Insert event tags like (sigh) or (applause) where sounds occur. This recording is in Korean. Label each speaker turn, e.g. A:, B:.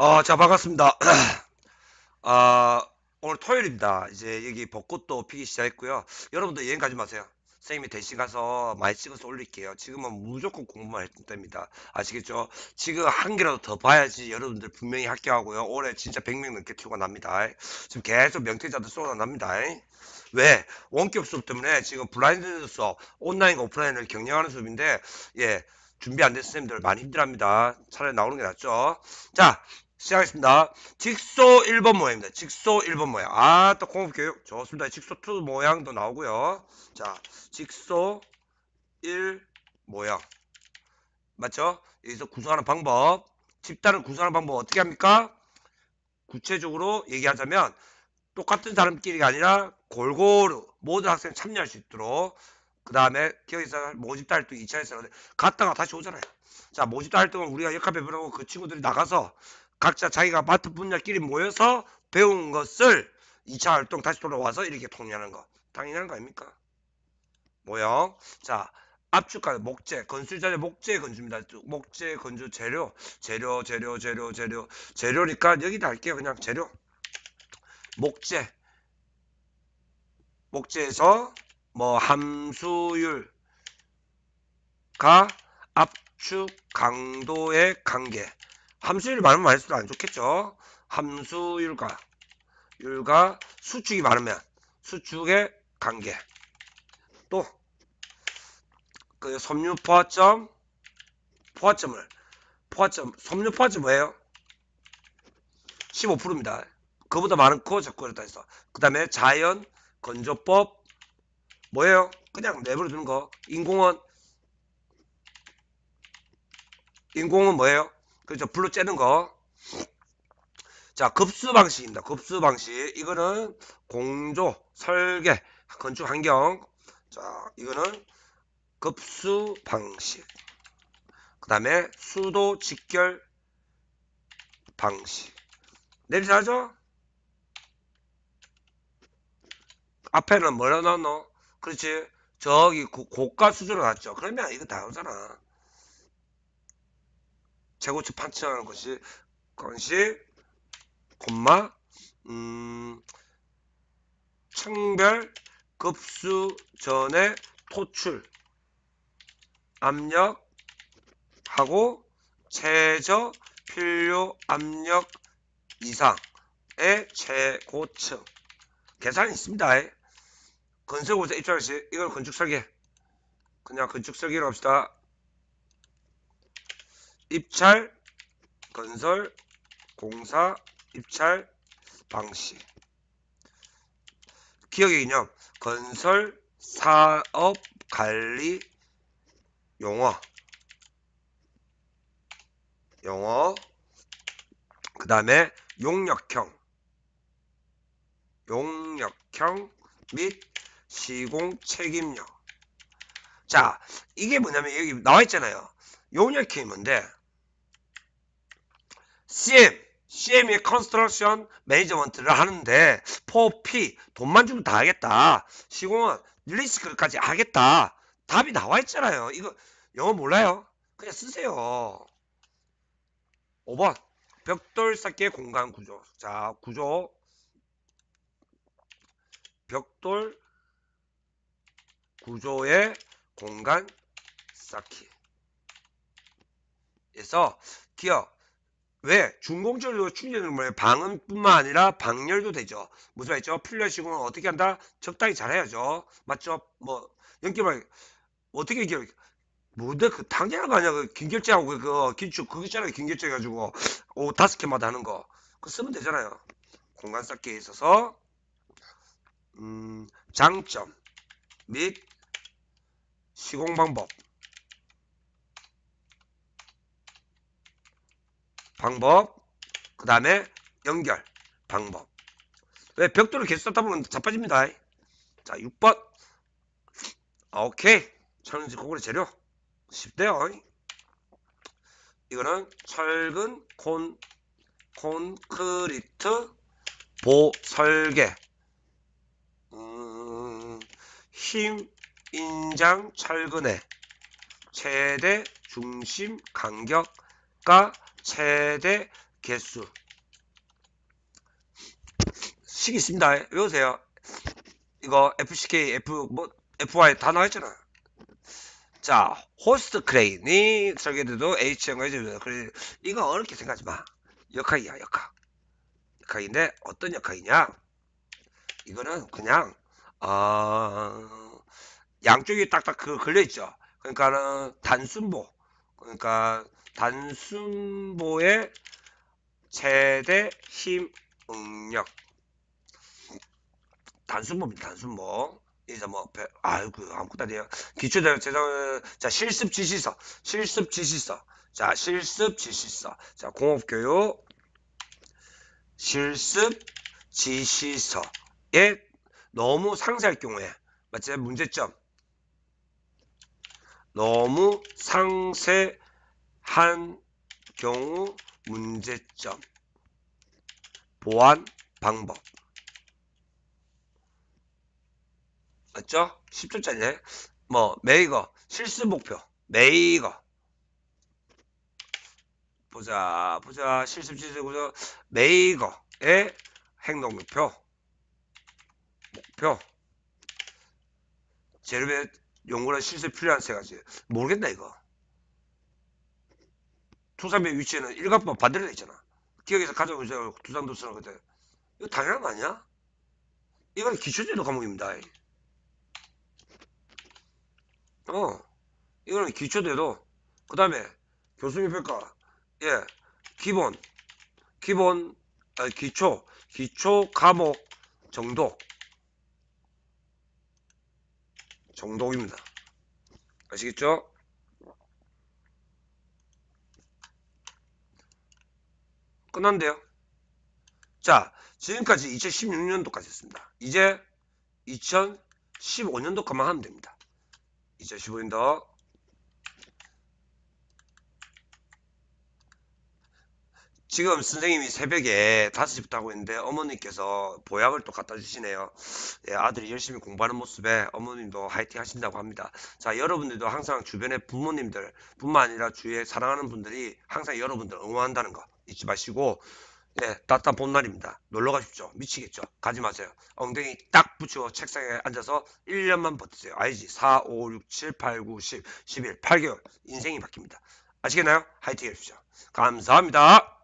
A: 어, 자, 반갑습니다. (clears throat) 아, 오늘 토요일입니다. 이제 여기 벚꽃도 피기 시작했고요. 여러분도 여행 가지 마세요. 선생님이 대신 가서 많이 찍어서 올릴게요. 지금은 무조건 공부만 했던 때니다 아시겠죠? 지금 한 개라도 더 봐야지 여러분들 분명히 합격하고요. 올해 진짜 100명 넘게 출간납니다 지금 계속 명퇴자들 쏟아납니다. 왜? 원격 수업 때문에 지금 블라인드 수업, 온라인과 오프라인을 경영하는 수업인데, 예, 준비 안된 선생님들 많이 힘들합니다. 차라리 나오는 게 낫죠. 자, 시작하겠습니다. 직소 1번 모양입니다. 직소 1번 모양. 아, 또 공업 교육. 좋습니다. 직소 2 모양도 나오고요. 자, 직소 1 모양. 맞죠? 여기서 구성하는 방법. 집단을 구성하는 방법 어떻게 합니까? 구체적으로 얘기하자면 똑같은 사람끼리가 아니라 골고루 모든 학생이 참여할 수 있도록 그 다음에 기억에서 모집도 활동 2차에서 갔다가 다시 오잖아요. 자 모집도 활동은 우리가 역학배분하고그 친구들이 나가서 각자 자기가 맡은 분야끼리 모여서 배운 것을 2차 활동 다시 돌아와서 이렇게 통일하는거 당연한 거 아닙니까? 뭐요? 자압축과 목재 건수자재 목재 건조입니다 목재 건조 재료 재료 재료 재료 재료 재료니까 여기다 할게요. 그냥 재료 목재 목재에서 뭐 함수율 과 압축 강도의 관계 함수율 이 많으면 많을수록 안 좋겠죠. 함수율과 율과 수축이 많으면 수축의 관계 또 그 섬유 포화점 포화점을 포화점 섬유 포화점 뭐예요? 15%입니다. 그보다 많고 적고 이렇다 해서 그 다음에 자연 건조법 뭐예요? 그냥 내버려 두는 거 인공원 인공은 뭐예요? 그렇죠. 불로 째는 거. 자, 급수 방식입니다. 급수 방식. 이거는 공조, 설계, 건축 환경. 자, 이거는 급수 방식. 그 다음에 수도 직결 방식. 내리자죠? 앞에는 뭐라 넣노? 그렇지. 저기 고, 고가 수준으로 갔죠. 그러면 이거 다 오잖아. 재고치 판츠하는 것이 건이 콤마 음, 청별 급수 전에 토출 압력하고 최저 필요 압력 이상의 최고층 계산이 있습니다. 건설공사 입찰시 이걸 건축설계 그냥 건축설계로 합시다. 입찰 건설 공사 입찰 방식 기억의 개념 건설 사업 관리 용어 용어 그 다음에 용역형 용역형 및 시공 책임형 자 이게 뭐냐면 여기 나와 있잖아요 용역형이 뭔데 CM, CM의 컨스트럭션 매니지먼트를 하는데 4P 돈만 주면 다 하겠다. 시공은 릴리스크까지 하겠다. 답이 나와 있잖아요. 이거 영어 몰라요? 그냥 쓰세요. 5번 벽돌 쌓기의 공간 구조. 자, 구조 벽돌 구조의 공간 쌓기. 에서 기억 왜? 중공절로 충전을뭐 거예요. 방음뿐만 아니라 방열도 되죠. 무슨 말이죠? 플래시공은 어떻게 한다? 적당히 잘해야죠. 맞죠? 뭐, 연결말, 어떻게 이게, 뭐그 당장한 거 아니야? 그 긴결제하고 그, 그 기축, 그거 있잖아요. 긴결제 해가지고, 오, 다섯 개마다 하는 거. 그거 쓰면 되잖아요. 공간 쌓기에 있어서, 음, 장점 및 시공 방법. 방법 그 다음에 연결 방법 왜 벽돌을 계속 썼다 보면 자빠집니다 자 6번 오케이 철근지 고구리 재료 쉽대요 이거는 철근 콘 콘크리트 보 설계 음, 힘 인장 철근의 최대 중심 간격과 최대 개수 식이 있습니다. 외우세요. 이거 FCK, F, 뭐, FY 다 나와있잖아. 자, 호스트 크레인이 설계돼도 H형을 해줍 그래, 이거 어렵게 생각하지 마. 역학이야, 역학. 역학인데, 어떤 역학이냐? 이거는 그냥, 어, 양쪽이 딱딱 그 걸려있죠. 그러니까 단순보. 그러니까 단순보의 최대 힘 응력 단순보입니다 단순보 이제 뭐 배, 아이고 아무것도 아니에요 기초대학 재정 자 실습 지시서 실습 지시서 자 실습 지시서 자 공업교육 실습 지시서에 너무 상세할 경우에 맞지 문제점 너무 상세 한 경우 문제점 보완 방법 맞죠? 10초짜리 뭐 메이거 실습 목표 메이거 보자 보자 실습 지수 보자 메이거의 행동 목표 목표 재료벳 용어로 실습 필요한 세 가지 모르겠다 이거 두산의 위치는 에 일각과 반대로 돼 있잖아. 기억에서 가져오세요 두산도 쓰는 그때. 이거 당연한 거 아니야? 이건 기초제도 과목입니다. 어, 이거는 기초제도. 그 다음에 교수님 평가, 예, 기본, 기본, 아, 기초, 기초 과목 정도. 정도입니다. 아시겠죠? 끝난대요. 자, 지금까지 2016년도까지 했습니다. 이제 2015년도까만 하면 됩니다. 2015년도 지금 선생님이 새벽에 5시부터 하고 있는데 어머님께서 보약을 또 갖다 주시네요. 예, 아들이 열심히 공부하는 모습에 어머님도 화이팅 하신다고 합니다. 자, 여러분들도 항상 주변의 부모님들 뿐만 아니라 주위에 사랑하는 분들이 항상 여러분들 응원한다는 거 잊지 마시고 예, 따뜻한 봄날입니다. 놀러 가십시오. 미치겠죠. 가지 마세요. 엉덩이 딱 붙이고 책상에 앉아서 1년만 버티세요. 알지? 4, 5, 6, 7, 8, 9, 10, 11, 8개월 인생이 바뀝니다. 아시겠나요? 화이팅 해주십시오. 감사합니다.